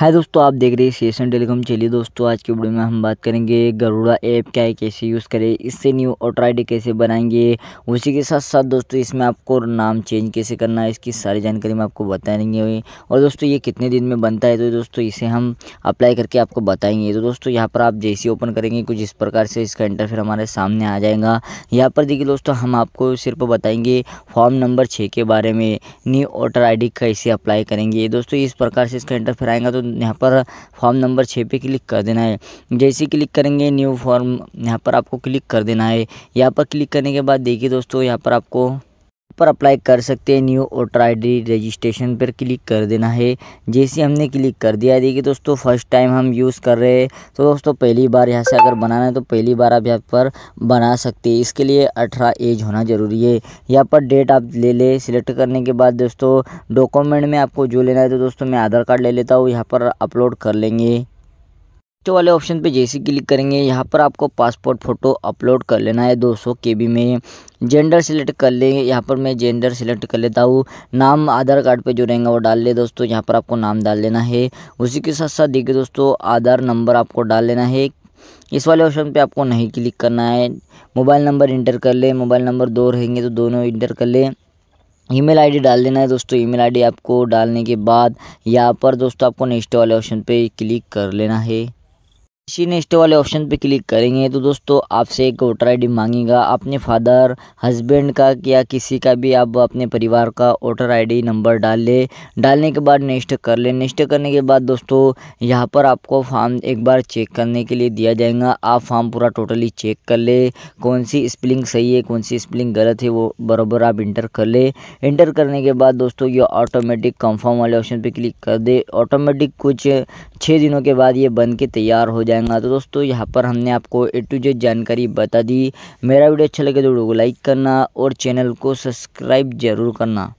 हाय दोस्तों आप देख रहे हैं सेशन टेलीकॉम चलिए दोस्तों आज के वीडियो में हम बात करेंगे गरुड़ा ऐप क्या है कैसे यूज़ करें इससे न्यू ऑटर आई कैसे बनाएंगे उसी के साथ साथ दोस्तों इसमें आपको नाम चेंज कैसे करना है इसकी सारी जानकारी मैं आपको बताएंगे और दोस्तों ये कितने दिन में बनता है तो दोस्तों इसे हम अप्लाई करके आपको बताएंगे तो दोस्तों यहाँ पर आप जैसे ओपन करेंगे कुछ इस प्रकार से इसका इंटरफेयर हमारे सामने आ जाएगा यहाँ पर देखिए दोस्तों हम आपको सिर्फ बताएंगे फॉर्म नंबर छः के बारे में न्यू ऑटर आई कैसे अप्लाई करेंगे दोस्तों इस प्रकार से इसका इंटरफेयर आएगा तो यहाँ पर फॉर्म नंबर छः पे क्लिक कर देना है जैसे क्लिक करेंगे न्यू फॉर्म यहाँ पर आपको क्लिक कर देना है यहाँ पर क्लिक करने के बाद देखिए दोस्तों यहाँ पर आपको पर अप्लाई कर सकते हैं न्यू वोटर आईडी रजिस्ट्रेशन पर क्लिक कर देना है जैसे हमने क्लिक कर दिया देखिए दोस्तों फर्स्ट टाइम हम यूज़ कर रहे हैं तो दोस्तों पहली बार यहाँ से अगर बनाना है तो पहली बार आप यहाँ पर बना सकते हैं इसके लिए अठारह एज होना ज़रूरी है यहाँ पर डेट आप ले लें सिलेक्ट करने के बाद दोस्तों डॉक्यूमेंट में आपको जो लेना है तो दोस्तों मैं आधार कार्ड ले लेता हूँ यहाँ पर अपलोड कर लेंगे तो वाले ऑप्शन पे जैसे क्लिक करेंगे यहाँ पर आपको पासपोर्ट फ़ोटो अपलोड कर लेना है 200 के बी में जेंडर सिलेक्ट कर लेंगे यहाँ पर मैं जेंडर सेलेक्ट कर लेता हूँ नाम आधार कार्ड पे जो रहेंगे वो डाल ले दोस्तों यहाँ पर आपको नाम डाल लेना है उसी के साथ साथ देखिए दोस्तों आधार नंबर आपको डाल लेना है इस वाले ऑप्शन पर आपको नहीं क्लिक करना है मोबाइल नंबर इंटर कर ले मोबाइल नंबर दो रहेंगे तो दोनों इंटर कर लें ईमेल आईडी डाल देना है दोस्तों ईमेल आईडी आपको डालने के बाद यहाँ पर दोस्तों आपको नेक्स्ट वाले ऑप्शन पे क्लिक कर लेना है इसी नेक्स्ट वाले ऑप्शन पे क्लिक करेंगे तो दोस्तों आपसे एक वोटर आईडी मांगेगा अपने फादर हस्बैंड का या किसी का भी आप अपने परिवार का वोटर आईडी नंबर डाल ले डालने के बाद नेक्स्ट कर ले नेक्स्ट करने के बाद दोस्तों यहाँ पर आपको फॉर्म एक बार चेक करने के लिए दिया जाएगा आप फॉर्म पूरा टोटली चेक कर ले कौन सी स्पेलिंग सही है कौन सी स्पेलिंग गलत है वो बराबर आप इंटर कर ले इंटर करने के बाद दोस्तों ये ऑटोमेटिक कन्फर्म वाले ऑप्शन पर क्लिक कर दे ऑटोमेटिक कुछ छः दिनों के बाद ये बन के तैयार हो जाए जाएगा तो दोस्तों यहाँ पर हमने आपको ए टू जेड जानकारी बता दी मेरा वीडियो अच्छा लगे तो वीडियो को लाइक करना और चैनल को सब्सक्राइब जरूर करना